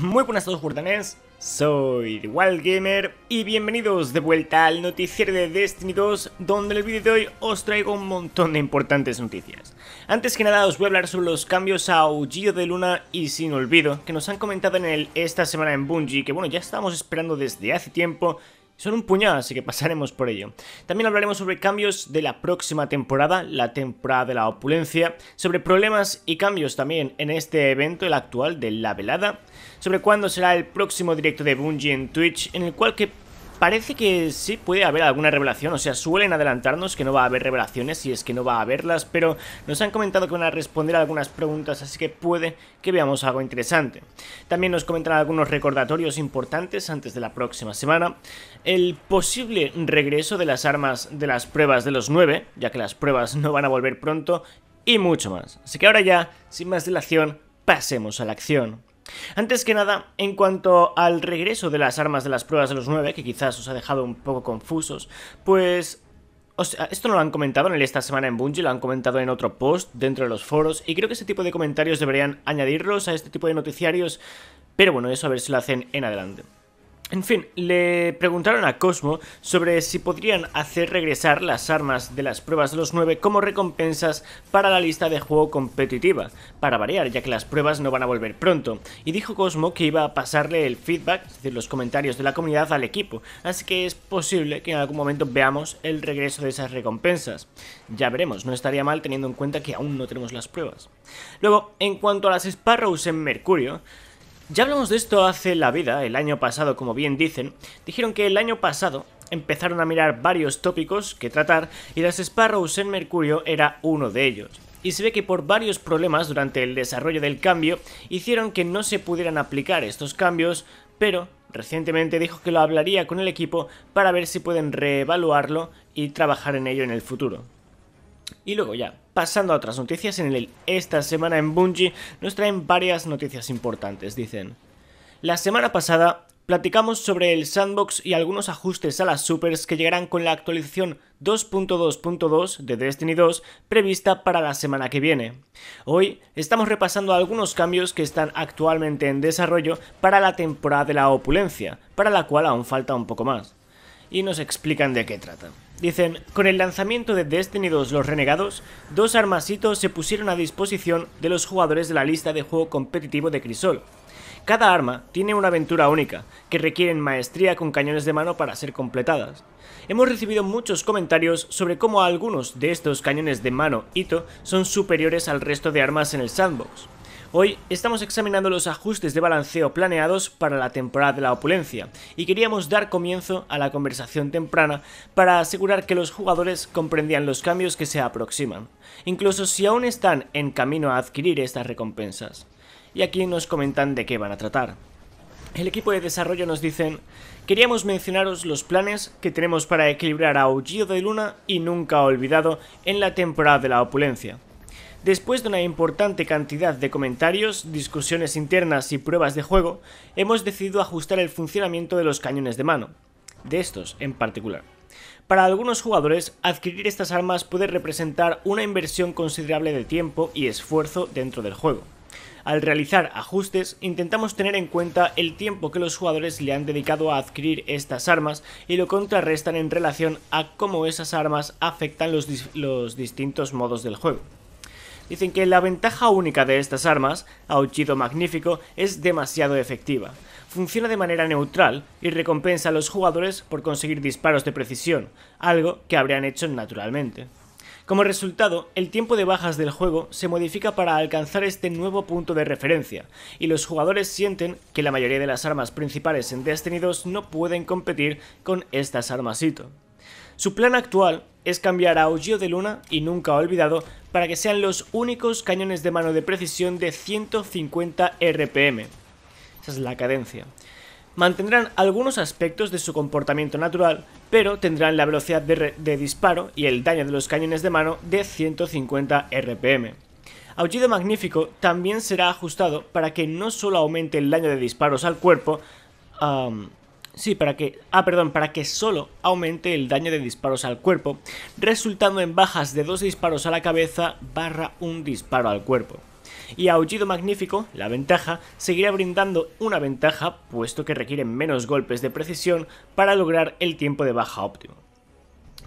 Muy buenas a todos soy The Wild Gamer y bienvenidos de vuelta al noticiero de Destiny 2 donde en el vídeo de hoy os traigo un montón de importantes noticias. Antes que nada os voy a hablar sobre los cambios a Aullido de Luna y Sin Olvido que nos han comentado en el esta semana en Bungie que bueno ya estábamos esperando desde hace tiempo son un puñado, así que pasaremos por ello. También hablaremos sobre cambios de la próxima temporada, la temporada de la opulencia, sobre problemas y cambios también en este evento, el actual de la velada, sobre cuándo será el próximo directo de Bungie en Twitch, en el cual que Parece que sí puede haber alguna revelación, o sea, suelen adelantarnos que no va a haber revelaciones si es que no va a haberlas, pero nos han comentado que van a responder a algunas preguntas, así que puede que veamos algo interesante. También nos comentan algunos recordatorios importantes antes de la próxima semana, el posible regreso de las armas de las pruebas de los 9, ya que las pruebas no van a volver pronto, y mucho más. Así que ahora ya, sin más dilación, pasemos a la acción. Antes que nada, en cuanto al regreso de las armas de las pruebas de los 9, que quizás os ha dejado un poco confusos, pues esto no lo han comentado en esta semana en Bungie, lo han comentado en otro post dentro de los foros, y creo que ese tipo de comentarios deberían añadirlos a este tipo de noticiarios, pero bueno, eso a ver si lo hacen en adelante. En fin, le preguntaron a Cosmo sobre si podrían hacer regresar las armas de las pruebas de los 9 como recompensas para la lista de juego competitiva, para variar, ya que las pruebas no van a volver pronto, y dijo Cosmo que iba a pasarle el feedback, es decir, los comentarios de la comunidad al equipo, así que es posible que en algún momento veamos el regreso de esas recompensas. Ya veremos, no estaría mal teniendo en cuenta que aún no tenemos las pruebas. Luego, en cuanto a las Sparrows en Mercurio, ya hablamos de esto hace la vida, el año pasado, como bien dicen. Dijeron que el año pasado empezaron a mirar varios tópicos que tratar y las Sparrows en Mercurio era uno de ellos. Y se ve que por varios problemas durante el desarrollo del cambio hicieron que no se pudieran aplicar estos cambios, pero recientemente dijo que lo hablaría con el equipo para ver si pueden reevaluarlo y trabajar en ello en el futuro. Y luego ya, Pasando a otras noticias, en el esta semana en Bungie nos traen varias noticias importantes, dicen. La semana pasada platicamos sobre el sandbox y algunos ajustes a las supers que llegarán con la actualización 2.2.2 de Destiny 2 prevista para la semana que viene. Hoy estamos repasando algunos cambios que están actualmente en desarrollo para la temporada de la opulencia, para la cual aún falta un poco más. Y nos explican de qué tratan. Dicen, con el lanzamiento de Destiny Los Renegados, dos armasitos se pusieron a disposición de los jugadores de la lista de juego competitivo de Crisol. Cada arma tiene una aventura única, que requieren maestría con cañones de mano para ser completadas. Hemos recibido muchos comentarios sobre cómo algunos de estos cañones de mano Ito son superiores al resto de armas en el sandbox. Hoy estamos examinando los ajustes de balanceo planeados para la temporada de la opulencia y queríamos dar comienzo a la conversación temprana para asegurar que los jugadores comprendían los cambios que se aproximan, incluso si aún están en camino a adquirir estas recompensas. Y aquí nos comentan de qué van a tratar. El equipo de desarrollo nos dicen, queríamos mencionaros los planes que tenemos para equilibrar a Aullido de Luna y Nunca Olvidado en la temporada de la opulencia. Después de una importante cantidad de comentarios, discusiones internas y pruebas de juego, hemos decidido ajustar el funcionamiento de los cañones de mano, de estos en particular. Para algunos jugadores, adquirir estas armas puede representar una inversión considerable de tiempo y esfuerzo dentro del juego. Al realizar ajustes, intentamos tener en cuenta el tiempo que los jugadores le han dedicado a adquirir estas armas y lo contrarrestan en relación a cómo esas armas afectan los, los distintos modos del juego dicen que la ventaja única de estas armas, aullido magnífico, es demasiado efectiva. Funciona de manera neutral y recompensa a los jugadores por conseguir disparos de precisión, algo que habrían hecho naturalmente. Como resultado, el tiempo de bajas del juego se modifica para alcanzar este nuevo punto de referencia, y los jugadores sienten que la mayoría de las armas principales en Destiny no pueden competir con estas armasito. Su plan actual es cambiar a de Luna, y nunca olvidado, para que sean los únicos cañones de mano de precisión de 150 RPM. Esa es la cadencia. Mantendrán algunos aspectos de su comportamiento natural, pero tendrán la velocidad de, disparo y el daño de los cañones de mano de 150 RPM. Aullido Magnífico también será ajustado para que no solo aumente el daño de disparos al cuerpo, Sí, para que. Ah, perdón, para que solo aumente el daño de disparos al cuerpo, resultando en bajas de dos disparos a la cabeza barra un disparo al cuerpo. Y Aullido Magnífico, la ventaja, seguirá brindando una ventaja, puesto que requiere menos golpes de precisión para lograr el tiempo de baja óptimo.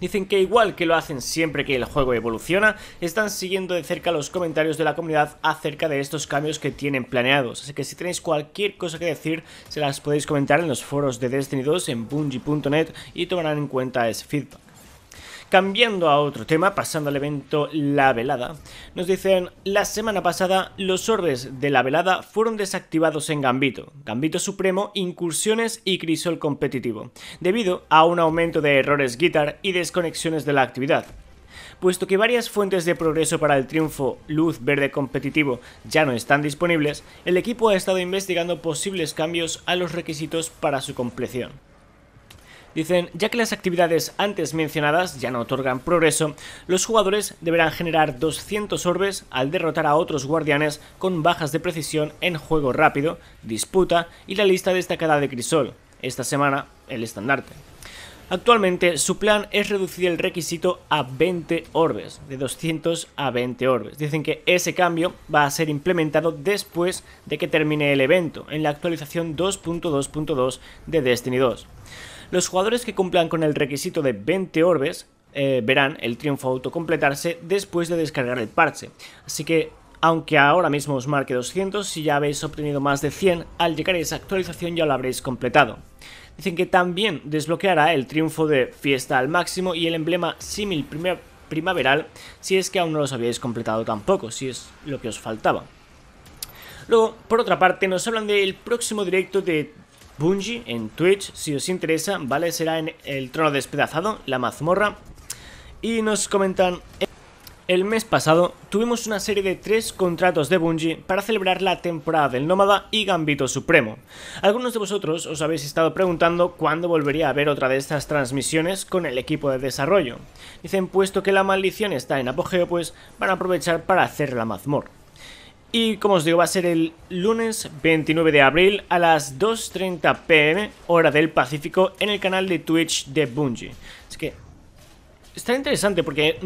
Dicen que igual que lo hacen siempre que el juego evoluciona, están siguiendo de cerca los comentarios de la comunidad acerca de estos cambios que tienen planeados. Así que si tenéis cualquier cosa que decir, se las podéis comentar en los foros de Destiny 2 en bungie.net y tomarán en cuenta ese feedback. Cambiando a otro tema, pasando al evento La Velada, nos dicen, la semana pasada los orbes de La Velada fueron desactivados en Gambito, Gambito Supremo, Incursiones y Crisol Competitivo, debido a un aumento de errores guitar y desconexiones de la actividad. Puesto que varias fuentes de progreso para el triunfo luz verde competitivo ya no están disponibles, el equipo ha estado investigando posibles cambios a los requisitos para su compleción. Dicen, ya que las actividades antes mencionadas ya no otorgan progreso, los jugadores deberán generar 200 orbes al derrotar a otros guardianes con bajas de precisión en juego rápido, disputa y la lista destacada de crisol, esta semana el estandarte. Actualmente su plan es reducir el requisito a 20 orbes, de 200 a 20 orbes. Dicen que ese cambio va a ser implementado después de que termine el evento, en la actualización 2.2.2 de Destiny 2. Los jugadores que cumplan con el requisito de 20 orbes eh, verán el triunfo autocompletarse después de descargar el parche. Así que, aunque ahora mismo os marque 200, si ya habéis obtenido más de 100, al llegar a esa actualización ya lo habréis completado. Dicen que también desbloqueará el triunfo de Fiesta al máximo y el emblema símil primaveral si es que aún no los habíais completado tampoco, si es lo que os faltaba. Luego, por otra parte, nos hablan del próximo directo de Bungie en Twitch, si os interesa, ¿vale? Será en El Trono Despedazado, La Mazmorra. Y nos comentan... El mes pasado tuvimos una serie de tres contratos de Bungie para celebrar la temporada del Nómada y Gambito Supremo. Algunos de vosotros os habéis estado preguntando cuándo volvería a haber otra de estas transmisiones con el equipo de desarrollo. Dicen puesto que la maldición está en apogeo pues van a aprovechar para hacer la mazmorra. Y como os digo, va a ser el lunes 29 de abril a las 2.30 pm, hora del Pacífico, en el canal de Twitch de Bungie. Así que Está interesante porque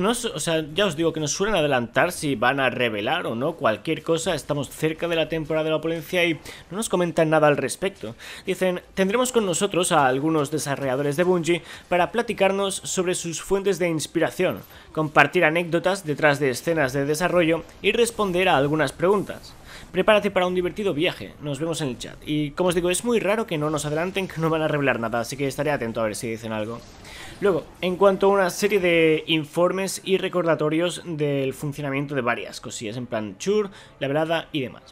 ya os digo que nos suelen adelantar si van a revelar o no cualquier cosa. Estamos cerca de la temporada de la opulencia y no nos comentan nada al respecto. Dicen, tendremos con nosotros a algunos desarrolladores de Bungie para platicarnos sobre sus fuentes de inspiración, compartir anécdotas detrás de escenas de desarrollo y responder a algunas preguntas. Prepárate para un divertido viaje, nos vemos en el chat. Y como os digo, es muy raro que no nos adelanten, que no van a revelar nada, así que estaré atento a ver si dicen algo. Luego, en cuanto a una serie de informes y recordatorios del funcionamiento de varias cosillas, en plan chur, la velada y demás.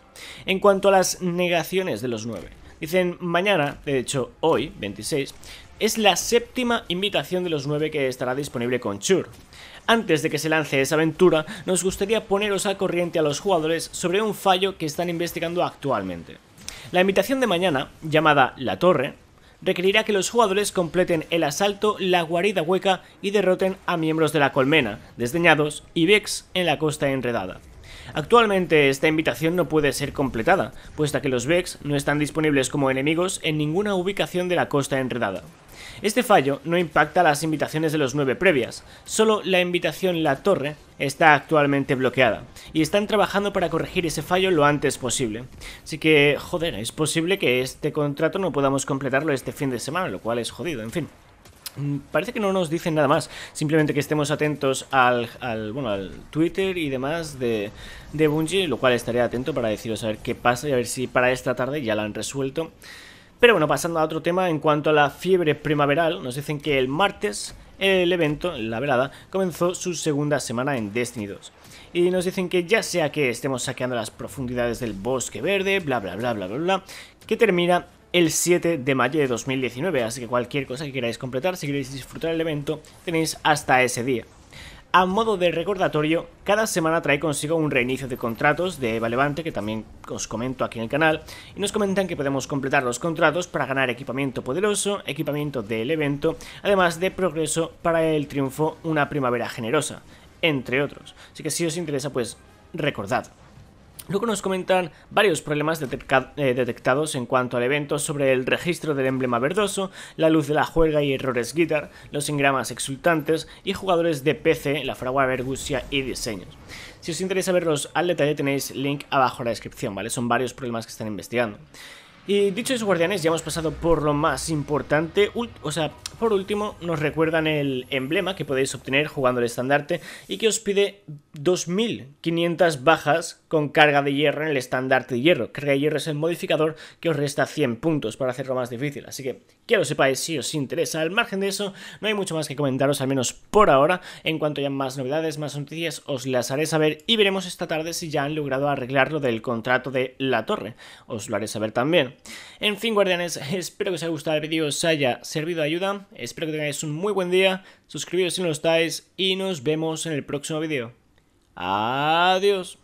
En cuanto a las negaciones de los nueve, dicen mañana, de hecho hoy, 26, es la séptima invitación de los nueve que estará disponible con chur. Antes de que se lance esa aventura, nos gustaría poneros al corriente a los jugadores sobre un fallo que están investigando actualmente. La invitación de mañana, llamada La Torre, requerirá que los jugadores completen el asalto, la guarida hueca y derroten a miembros de la colmena, desdeñados y Vex en la costa enredada. Actualmente esta invitación no puede ser completada, puesto que los Vex no están disponibles como enemigos en ninguna ubicación de la costa enredada. Este fallo no impacta las invitaciones de los nueve previas, solo la invitación La Torre está actualmente bloqueada, y están trabajando para corregir ese fallo lo antes posible. Así que, joder, es posible que este contrato no podamos completarlo este fin de semana, lo cual es jodido, en fin. Mm, parece que no nos dicen nada más, simplemente que estemos atentos al, al Twitter y demás de, de Bungie, lo cual estaré atento para deciros a ver qué pasa y a ver si para esta tarde ya lo han resuelto. Pero bueno, pasando a otro tema, en cuanto a la fiebre primaveral, nos dicen que el martes el evento, la velada, comenzó su segunda semana en Destiny 2. Y nos dicen que ya sea que estemos saqueando las profundidades del bosque verde, bla bla bla bla bla bla, que termina el 7 de mayo de 2019, así que cualquier cosa que queráis completar, si queréis disfrutar el evento, tenéis hasta ese día. A modo de recordatorio, cada semana trae consigo un reinicio de contratos de Eva Levante, que también os comento aquí en el canal, y nos comentan que podemos completar los contratos para ganar equipamiento poderoso, equipamiento del evento, además de progreso para el triunfo Una Primavera Generosa, entre otros. Así que si os interesa, pues recordad. Luego nos comentan varios problemas eh, detectados en cuanto al evento sobre el registro del emblema verdoso, la luz de la juega y errores guitar, los engramas exultantes y jugadores de PC, la fragua vergusia y diseños. Si os interesa verlos al detalle tenéis link abajo en la descripción, ¿vale? Son varios problemas que están investigando. Y dicho eso, guardianes, ya hemos pasado por lo más importante, o sea, por último, nos recuerdan el emblema que podéis obtener jugando el estandarte y que os pide 2.500 bajas con carga de hierro en el estandarte de hierro. Carga de hierro es el modificador que os resta 100 puntos para hacerlo más difícil. Así que que lo sepáis si os interesa. Al margen de eso, no hay mucho más que comentaros, al menos por ahora. En cuanto haya más novedades, más noticias, os las haré saber y veremos esta tarde si ya han logrado arreglar lo del contrato de la torre. Os lo haré saber también. En fin, guardianes, espero que os haya gustado el vídeo, os haya servido de ayuda. Espero que tengáis un muy buen día. Suscribiros si no lo estáis. Y nos vemos en el próximo vídeo. Adiós.